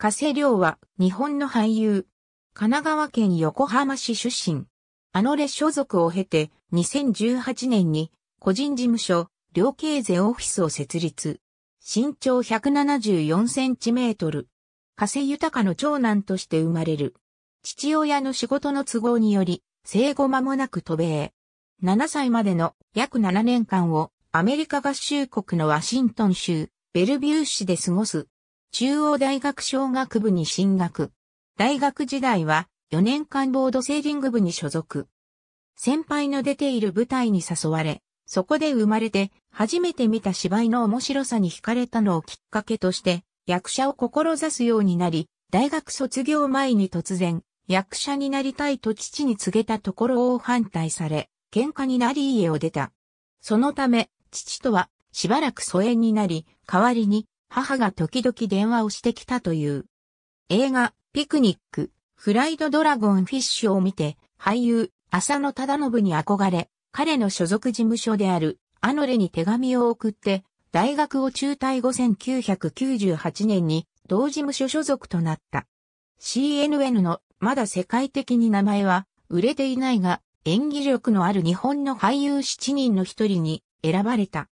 加瀬亮は日本の俳優。神奈川県横浜市出身。あの列所属を経て2018年に個人事務所、両経税オフィスを設立。身長174センチメートル。加瀬豊の長男として生まれる。父親の仕事の都合により、生後間もなく渡米。7歳までの約7年間をアメリカ合衆国のワシントン州、ベルビュー市で過ごす。中央大学商学部に進学。大学時代は4年間ボードセーリング部に所属。先輩の出ている舞台に誘われ、そこで生まれて初めて見た芝居の面白さに惹かれたのをきっかけとして役者を志すようになり、大学卒業前に突然役者になりたいと父に告げたところを反対され、喧嘩になり家を出た。そのため、父とはしばらく疎遠になり、代わりに母が時々電話をしてきたという。映画、ピクニック、フライドドラゴンフィッシュを見て、俳優、浅野忠信に憧れ、彼の所属事務所である、アノレに手紙を送って、大学を中退後1998年に、同事務所所属となった。CNN の、まだ世界的に名前は、売れていないが、演技力のある日本の俳優7人の一人に、選ばれた。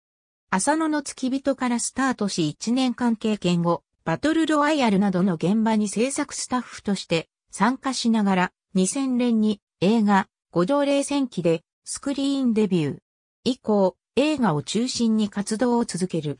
浅野の付き人からスタートし1年間経験後、バトルロワイヤルなどの現場に制作スタッフとして参加しながら2000年に映画五条霊戦記でスクリーンデビュー。以降、映画を中心に活動を続ける。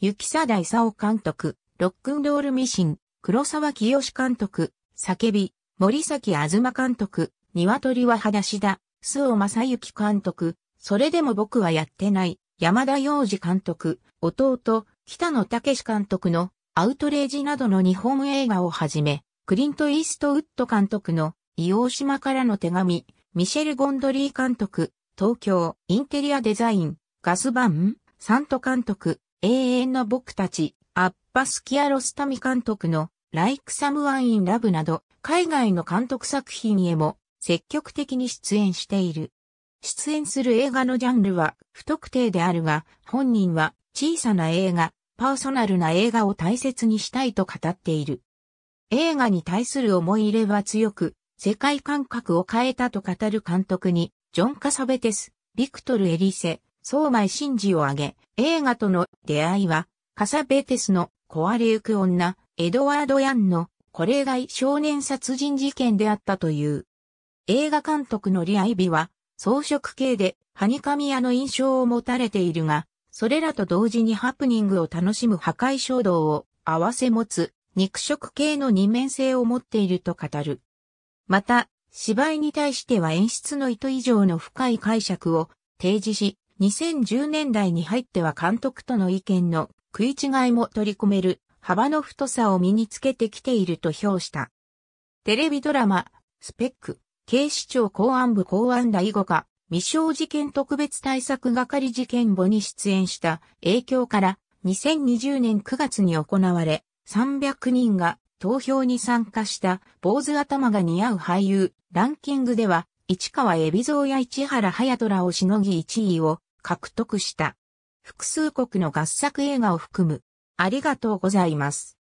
雪貞勲監督、ロックンロールミシン、黒沢清監督、叫び、森崎あずま監督、鶏は裸足だ、須尾正幸監督、それでも僕はやってない、山田洋次監督、弟、北野武監督のアウトレイジなどの日本映画をはじめ、クリント・イーストウッド監督の伊王島からの手紙、ミシェル・ゴンドリー監督、東京、インテリアデザイン、ガスバン、サント監督、永遠の僕たち、アッバス・キアロスタミ監督のライク・サム・ワン・イン・ラブなど、海外の監督作品へも積極的に出演している。出演する映画のジャンルは不特定であるが、本人は小さな映画、パーソナルな映画を大切にしたいと語っている。映画に対する思い入れは強く、世界感覚を変えたと語る監督に、ジョン・カサベテス、ビクトル・エリセ、イ・前真ジを挙げ、映画との出会いは、カサベテスの壊れゆく女、エドワード・ヤンの、これ以外少年殺人事件であったという。映画監督のリアイビは、装飾系で、ハニカミアの印象を持たれているが、それらと同時にハプニングを楽しむ破壊衝動を合わせ持つ肉食系の二面性を持っていると語る。また、芝居に対しては演出の意図以上の深い解釈を提示し、2010年代に入っては監督との意見の食い違いも取り込める幅の太さを身につけてきていると評した。テレビドラマ、スペック。警視庁公安部公安第5課、未生事件特別対策係事件簿に出演した影響から2020年9月に行われ、300人が投票に参加した坊主頭が似合う俳優ランキングでは、市川海老蔵や市原隼人らをしのぎ1位を獲得した。複数国の合作映画を含む。ありがとうございます。